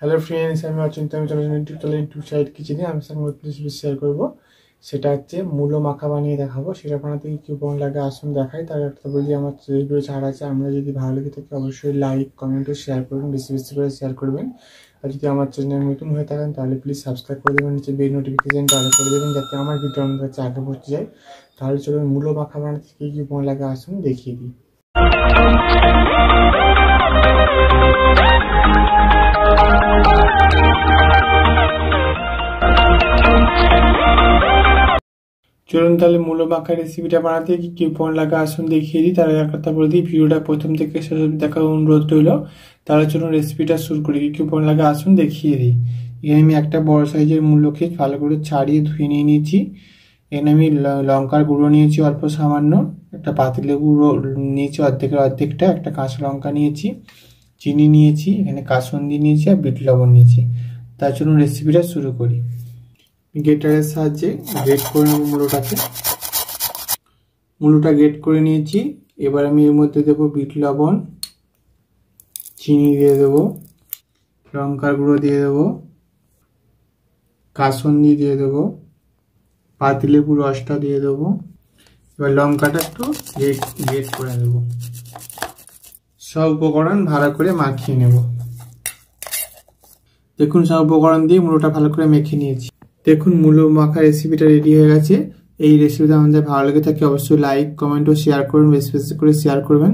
hello friends আমি অচিন্ত আমি চলে আসলাম ইউটিউব চ্যানেল ইউটিউব সাইট আমি সঙ্গে প্লিজ শেয়ার করবো সেটা হচ্ছে মূলো মাখা বানিয়ে দেখাবো সেটা বানাতে কী উপকরণ লাগে আসুন দেখাই তার একটা বলি আমার ভিডিও ছাড় আছে আপনারা যদি ভালো লেগে থাকে অবশ্যই লাইক কমেন্ট শেয়ার করবেন বেশি বেশি করে শেয়ার করবেন আর যদি আমার চ্যানেল নতুন হয়ে থাকেন তাহলে প্লিজ সাবস্ক্রাইব করে দেবেন নিচে বেল নোটিফিকেশানটা অল করে দেবেন যাতে আমার ভিডিও আমাদের কাছে আগে পৌঁছে যায় তাহলে চলুন মূলো মাখা বানাতে কী কী উপকরণ লাগে আসুন দেখিয়ে দিই চলুন তাহলে মূল মাখা রেসিপিটা বানাতে কি কী লাগা আসুন দেখিয়ে দিই তারা এক কথা বলে দিই ভিডিওটা প্রথম থেকে শেষ দেখার অনুরোধ রইল তাহলে চলুন রেসিপিটা শুরু করি কি কী উপকরণ আসুন দেখিয়ে দিই এখানে আমি একটা বড় সাইজের মূল্যকে ভালো করে ছাড়িয়ে ধুয়ে নিয়ে নিয়েছি এখানে আমি লঙ্কার গুঁড়ো নিয়েছি অল্প সামান্য একটা পাতিলে গুঁড়ো নিয়েছি অর্ধেকের অর্ধেকটা একটা কাঁচা লঙ্কা নিয়েছি চিনি নিয়েছি এখানে কাসন্দি নিয়েছি আর বিট লবণ নিয়েছি তার জন্য রেসিপিটা শুরু করি গেটারের সাহায্যে গেট করে নেব মুলোটাকে মুলোটা গেট করে নিয়েছি এবার আমি এর মধ্যে দেব বিট লবণ চিনি দিয়ে দেব লঙ্কার গুঁড়ো দিয়ে দেব কাসন্দি দিয়ে দেব পাতিলেবু রসটা দিয়ে দেব এবার লঙ্কাটা একটু গেট গেট করে দেব সব উপকরণ ভালো করে মাখিয়ে নেব দেখুন সব উপকরণ দিয়ে মুলোটা ভালো করে মেখে নিয়েছি দেখুন মূল মাখা রেসিপিটা রেডি হয়ে গেছে এই রেসিপিটা আমাদের ভালো লেগে থাকে অবশ্যই লাইক কমেন্ট ও শেয়ার করুন বেশি বেশি করে শেয়ার করবেন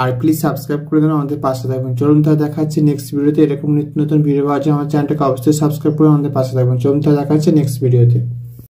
আর প্লিজ সাবস্ক্রাইব করে দেন আমাদের পাশে থাকবেন চলুন তাহলে দেখা হচ্ছে নেক্সট ভিডিওতে এরকম নিত্য নতুন ভিডিও পাওয়া যায় আমার চ্যানেলটাকে অবশ্যই সাবস্ক্রাইব করে আমাদের পাশে থাকবেন চলুন তাহলে দেখা হচ্ছে নেক্সট ভিডিওতে